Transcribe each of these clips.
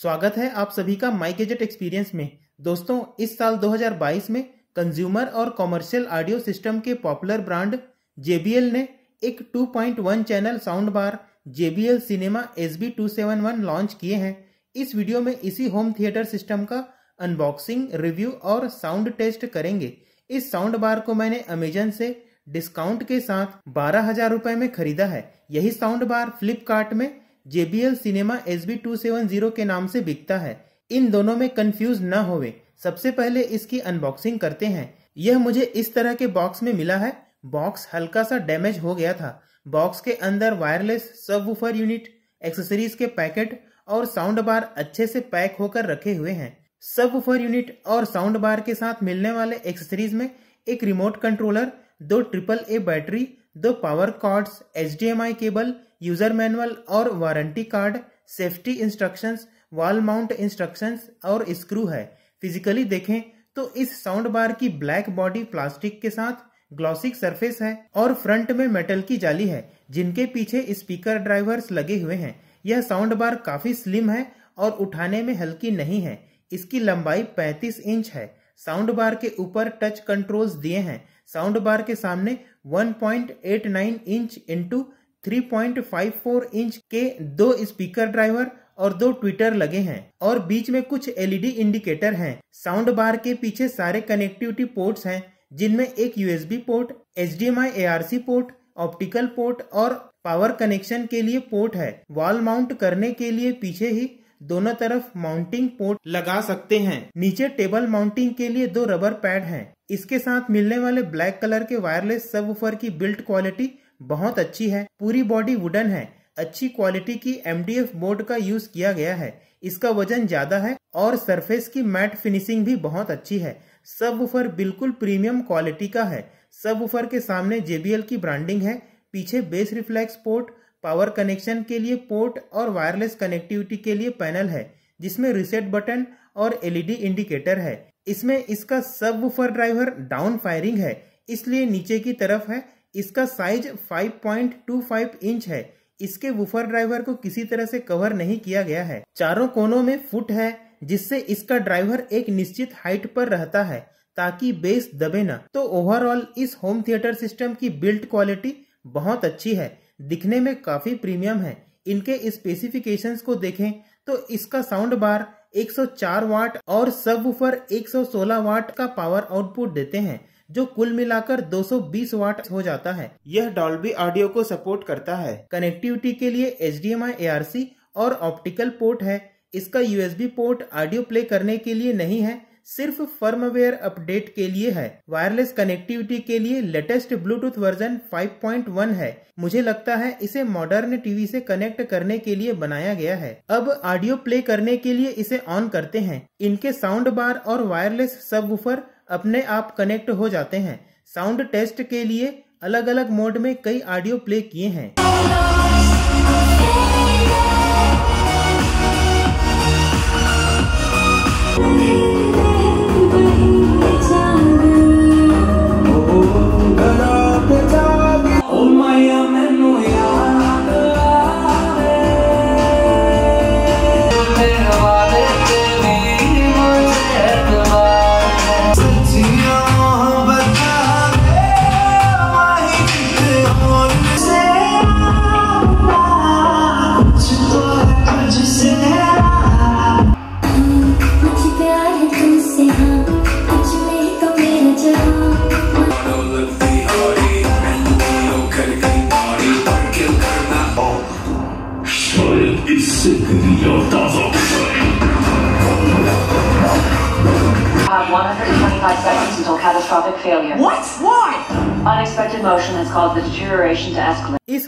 स्वागत है आप सभी का माई गेजेट एक्सपीरियंस में दोस्तों इस साल 2022 में कंज्यूमर और कॉमर्शियल ऑडियो सिस्टम के पॉपुलर ब्रांड JBL ने एक 2.1 channel sound bar JBL cinema SB271 launch किए हैं इस वीडियो में इसी होम थिएटर सिस्टम का अनबॉक्सिंग रिव्यू और साउंड टेस्ट करेंगे इस साउंड बार को मैंने अमेजन से डिस्काउंट के साथ बारह हजार में खरीदा है यही साउंड बार फ्लिपकार्ट में JBL cinema S B two seven zero के नाम से बिकता है इन दोनों में कंफ्यूज ना होवे सबसे पहले इसकी अनबॉक्सिंग करते हैं यह मुझे इस तरह के बॉक्स में मिला है बॉक्स हल्का सा डैमेज हो गया था बॉक्स के अंदर वायरलेस सबवूफर यूनिट एक्सेसरीज के पैकेट और साउंड बार अच्छे से पैक होकर रखे हुए हैं सबवूफर यूनिट और साउंड बार के साथ मिलने वाले एक्सेसरीज में एक रिमोट कंट्रोलर दो triple A battery H D M I cable user manual और warranty card safety instructions wall mount instructions और स्क्रू है फिजिकली देखें तो इस साउंड बार की ब्लैक बॉडी प्लास्टिक के साथ ग्लॉसिक सरफेस है और फ्रंट में मेटल की जाली है जिनके पीछे स्पीकर ड्राइवर्स लगे हुए हैं यह साउंड बार काफी स्लिम है और उठाने में हल्की नहीं है इसकी लंबाई 35 इंच है साउंड बार के ऊपर टच कंट्रोल्स दिए हैं साउंड बार के सामने 1.89 इंच इंटू 3.54 इंच के दो स्पीकर ड्राइवर और दो ट्विटर लगे हैं और बीच में कुछ एलईडी इंडिकेटर e हैं। साउंड बार के पीछे सारे कनेक्टिविटी पोर्ट्स हैं जिनमें एक USB port H D port optical port और पावर कनेक्शन के लिए पोर्ट है वॉल माउंट करने के लिए पीछे ही दोनों तरफ माउंटिंग पोर्ट लगा सकते हैं नीचे टेबल माउंटिंग के लिए दो रबर पैड हैं इसके साथ मिलने वाले ब्लैक कलर के वायरलेस सब की बिल्ट क्वालिटी बहुत अच्छी है पूरी बॉडी वुडन है अच्छी क्वालिटी की एम बोर्ड का यूज किया गया है इसका वजन ज्यादा है और सरफेस की मैट फिनिशिंग भी बहुत अच्छी है सब बिल्कुल प्रीमियम क्वालिटी का है सब के सामने जेबीएल की ब्रांडिंग है पीछे bass reflex port power connection के लिए पोर्ट और वायरलेस कनेक्टिविटी के लिए पैनल है जिसमें रिसेट बटन और एलईडी इंडिकेटर e है इसमें इसका सब ड्राइवर डाउन फायरिंग है इसलिए नीचे की तरफ है इसका साइज 5.25 इंच है इसके वूफर ड्राइवर को किसी तरह से कवर नहीं किया गया है चारों कोनों में फुट है जिससे इसका ड्राइवर एक निश्चित हाइट पर रहता है ताकि बेस दबे ना तो ओवरऑल इस होम थिएटर सिस्टम की बिल्ड क्वालिटी बहुत अच्छी है दिखने में काफी प्रीमियम है इनके स्पेसिफिकेशंस को देखें तो इसका साउंड बार 104 वाट और सब सबवूफर 116 वाट का पावर आउटपुट देते हैं जो कुल मिलाकर 220 वाट हो जाता है यह डॉल्बी ऑडियो को सपोर्ट करता है कनेक्टिविटी के लिए एच डी और ऑप्टिकल पोर्ट है इसका यूएसबी पोर्ट ऑडियो प्ले करने के लिए नहीं है सिर्फ फर्मवेयर अपडेट के लिए है वायरलेस कनेक्टिविटी के लिए लेटेस्ट ब्लूटूथ वर्जन 5.1 है मुझे लगता है इसे मॉडर्न टीवी से कनेक्ट करने के लिए बनाया गया है अब ऑडियो प्ले करने के लिए इसे ऑन करते हैं इनके साउंड बार और वायरलेस सब अपने आप कनेक्ट हो जाते हैं साउंड टेस्ट के लिए अलग अलग मोड में कई ऑडियो प्ले किए हैं इस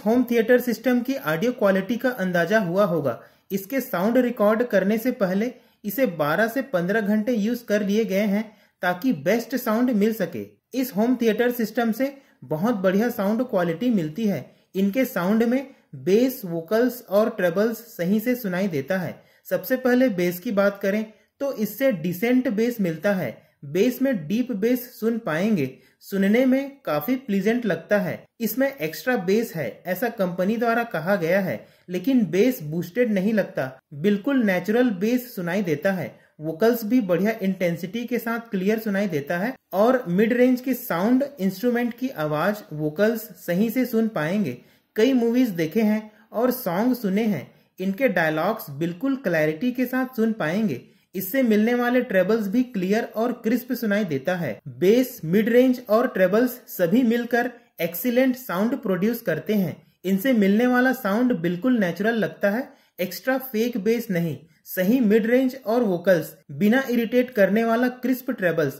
होम थिएटर सिस्टम की ऑडियो क्वालिटी का अंदाजा हुआ होगा इसके साउंड रिकॉर्ड करने से पहले इसे 12 से 15 घंटे यूज कर लिए गए हैं ताकि बेस्ट साउंड मिल सके इस होम थिएटर सिस्टम से बहुत बढ़िया साउंड क्वालिटी मिलती है इनके साउंड में बेस वोकल्स और ट्रेबल्स सही से सुनाई देता है सबसे पहले बेस की बात करें तो इससे डिसेंट बेस मिलता है बेस में डीप बेस सुन पाएंगे सुनने में काफी प्लीजेंट लगता है इसमें एक्स्ट्रा बेस है ऐसा कंपनी द्वारा कहा गया है लेकिन बेस बूस्टेड नहीं लगता बिल्कुल नेचुरल बेस सुनाई देता है वोकल्स भी बढ़िया इंटेंसिटी के साथ क्लियर सुनाई देता है और मिड रेंज की साउंड इंस्ट्रूमेंट की आवाज वोकल्स सही से सुन पाएंगे कई मूवीज देखे हैं और सॉन्ग सुने हैं इनके डायलॉग्स बिल्कुल क्लैरिटी के साथ सुन पाएंगे इससे मिलने वाले ट्रेबल्स भी क्लियर और क्रिस्प सुनाई देता है बेस मिड रेंज और ट्रेबल्स सभी मिलकर एक्सीलेंट साउंड प्रोड्यूस करते हैं इनसे मिलने वाला साउंड बिल्कुल नेचुरल लगता है एक्स्ट्रा फेक बेस नहीं सही मिड रेंज और वोकल्स बिना इरिटेट करने वाला क्रिस्प ट्रेबल्स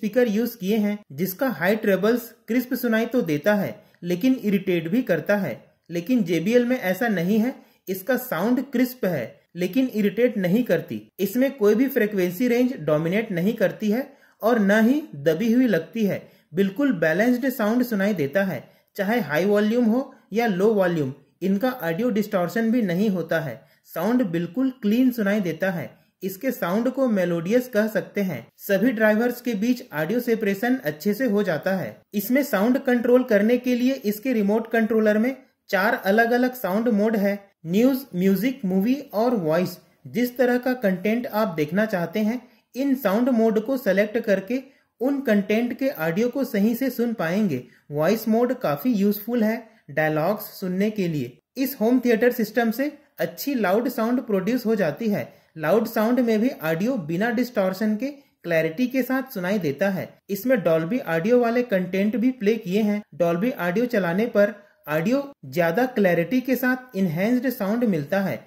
स्पीकर यूज किए हैं जिसका हाई ट्रेबल्स क्रिस्प सुनाई तो देता है लेकिन इरिटेट भी करता है लेकिन JBL में ऐसा नहीं है इसका साउंड क्रिस्प है लेकिन इरिटेट नहीं करती इसमें कोई भी फ्रिक्वेंसी रेंज डोमिनेट नहीं करती है और न ही दबी हुई लगती है बिल्कुल बैलेंस्ड साउंड सुनाई देता है चाहे हाई वॉल्यूम हो या लो वॉल्यूम इनका ऑडियो डिस्टॉर्शन भी नहीं होता है साउंड बिल्कुल क्लीन सुनाई देता है इसके साउंड को मेलोडियस कह सकते हैं सभी ड्राइवर्स के बीच ऑडियो सेपरेशन अच्छे से हो जाता है इसमें साउंड कंट्रोल करने के लिए इसके रिमोट कंट्रोलर में चार अलग अलग साउंड मोड है न्यूज म्यूजिक मूवी और वॉइस जिस तरह का कंटेंट आप देखना चाहते हैं इन साउंड मोड को सेलेक्ट करके उन कंटेंट के ऑडियो को सही से सुन पाएंगे वॉइस मोड काफी यूजफुल है डायलॉग्स सुनने के लिए इस होम थिएटर सिस्टम से अच्छी लाउड साउंड प्रोड्यूस हो जाती है लाउड साउंड में भी ऑडियो बिना डिस्टॉर्शन के क्लैरिटी के साथ सुनाई देता है इसमें डॉल्बी ऑडियो वाले कंटेंट भी प्ले किए हैं डॉल्बी ऑडियो चलाने पर ऑडियो ज्यादा क्लैरिटी के साथ इनहेंस्ड साउंड मिलता है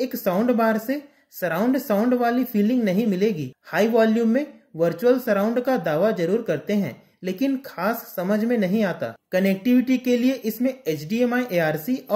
एक साउंड बार से सराउंड साउंड वाली फीलिंग नहीं मिलेगी हाई वॉल्यूम में वर्चुअल सराउंड का दावा जरूर करते हैं लेकिन खास समझ में नहीं आता कनेक्टिविटी के लिए इसमें एच डी एम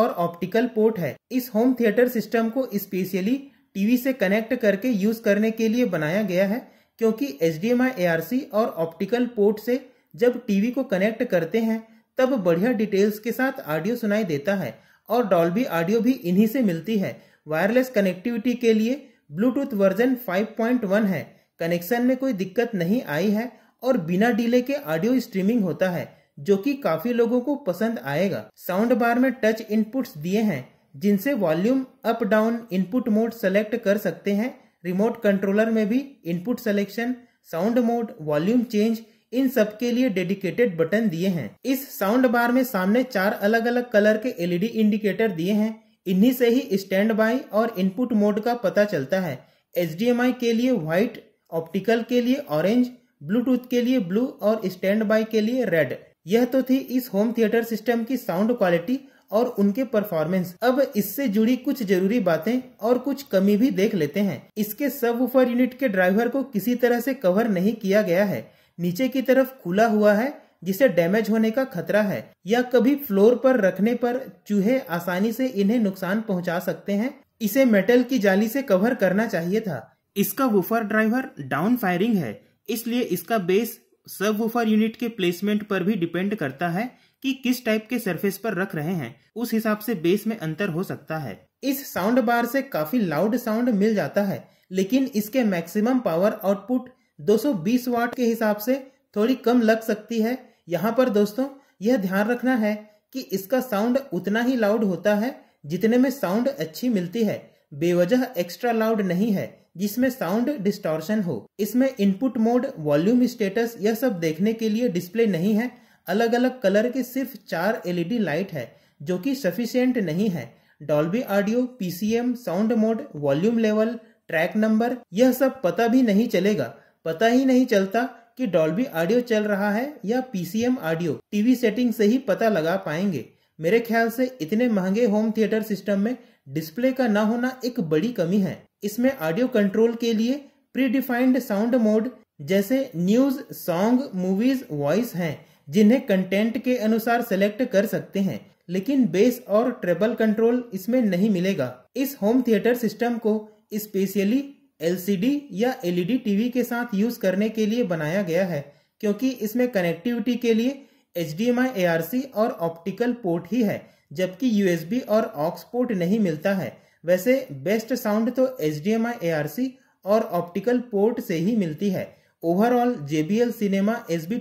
और ऑप्टिकल पोर्ट है इस होम थिएटर सिस्टम को स्पेशली टीवी से कनेक्ट करके यूज करने के लिए बनाया गया है क्योंकि एच डी और ऑप्टिकल पोर्ट से जब टीवी को कनेक्ट करते हैं तब बढ़िया डिटेल्स के साथ ऑडियो सुनाई देता है और डॉल्बी ऑडियो भी इन्हीं से मिलती है वायरलेस कनेक्टिविटी के लिए ब्लूटूथ वर्जन 5.1 है कनेक्शन में कोई दिक्कत नहीं आई है और बिना डिले के ऑडियो स्ट्रीमिंग होता है जो कि काफी लोगों को पसंद आएगा साउंड बार में टच इनपुट्स दिए हैं जिनसे volume up down input mode select कर सकते हैं रिमोट कंट्रोलर में भी input selection sound mode volume change इन सब के लिए डेडिकेटेड बटन दिए हैं इस साउंड बार में सामने चार अलग अलग कलर के एलईडी इंडिकेटर दिए हैं इन्हीं से ही स्टैंड बाई और इनपुट मोड का पता चलता है एच के लिए व्हाइट ऑप्टिकल के लिए ऑरेंज ब्लूटूथ के लिए ब्लू और स्टैंड बाई के लिए रेड यह तो थी इस होम थिएटर सिस्टम की साउंड क्वालिटी और उनके परफॉर्मेंस अब इससे जुड़ी कुछ जरूरी बातें और कुछ कमी भी देख लेते हैं इसके सब यूनिट के ड्राइवर को किसी तरह से कवर नहीं किया गया है नीचे की तरफ खुला हुआ है जिसे डैमेज होने का खतरा है या कभी फ्लोर पर रखने पर चूहे आसानी से इन्हें नुकसान पहुंचा सकते हैं इसे मेटल की जाली से कवर करना चाहिए था इसका वुफर ड्राइवर डाउन फायरिंग है इसलिए इसका बेस सब वुफर यूनिट के प्लेसमेंट पर भी डिपेंड करता है कि किस टाइप के सरफेस पर रख रहे हैं उस हिसाब से बेस में अंतर हो सकता है इस साउंड बार से काफी लाउड साउंड मिल जाता है लेकिन इसके मैक्सिमम पावर आउटपुट 220 वाट के हिसाब से थोड़ी कम लग सकती है यहाँ पर दोस्तों यह ध्यान रखना है कि इसका साउंड उतना ही लाउड होता है जितने में साउंड अच्छी मिलती है बेवजह एक्स्ट्रा लाउड नहीं है जिसमें साउंड डिस्टॉर्शन हो इसमें इनपुट मोड वॉल्यूम स्टेटस यह सब देखने के लिए डिस्प्ले नहीं है अलग अलग कलर के सिर्फ चार एलईडी लाइट है जो कि सफिशियंट नहीं है Dolby audio PCM sound mode volume level track number यह सब पता भी नहीं चलेगा पता ही नहीं चलता कि डॉल्बी ऑडियो चल रहा है या पीसीएम ऑडियो टीवी सेटिंग से ही पता लगा पाएंगे मेरे ख्याल से इतने महंगे होम थिएटर सिस्टम में डिस्प्ले का न होना एक बड़ी कमी है इसमें ऑडियो कंट्रोल के लिए प्री डिफाइंड साउंड मोड जैसे न्यूज सॉन्ग मूवीज वॉइस हैं जिन्हें कंटेंट के अनुसार सेलेक्ट कर सकते हैं लेकिन बेस और ट्रेबल कंट्रोल इसमें नहीं मिलेगा इस होम थिएटर सिस्टम को स्पेशली एलसीडी या एलईडी टीवी के साथ यूज करने के लिए बनाया गया है क्योंकि इसमें कनेक्टिविटी के लिए एच डी और ऑप्टिकल पोर्ट ही है जबकि यूएसबी और ऑक्स पोर्ट नहीं मिलता है वैसे बेस्ट साउंड तो एच डी और ऑप्टिकल पोर्ट से ही मिलती है overall L cinema S B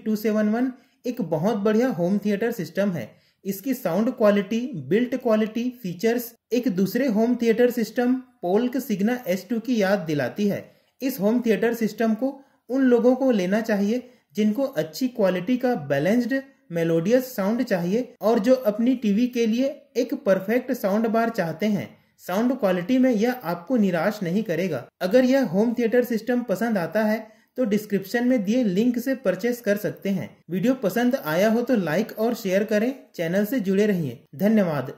एक बहुत बढ़िया होम थिएटर सिस्टम है इसकी sound quality built quality features एक दूसरे home theatre system Polk Signa two की याद दिलाती है इस होम थिएटर सिस्टम को उन लोगों को लेना चाहिए जिनको अच्छी क्वालिटी का बैलेंस्ड मेलोडियस साउंड चाहिए और जो अपनी टीवी के लिए एक परफेक्ट साउंड बार चाहते हैं साउंड क्वालिटी में यह आपको निराश नहीं करेगा अगर यह होम थिएटर सिस्टम पसंद आता है तो डिस्क्रिप्शन में दिए लिंक से परचेस कर सकते हैं वीडियो पसंद आया हो तो लाइक और शेयर करें चैनल से जुड़े रहिए धन्यवाद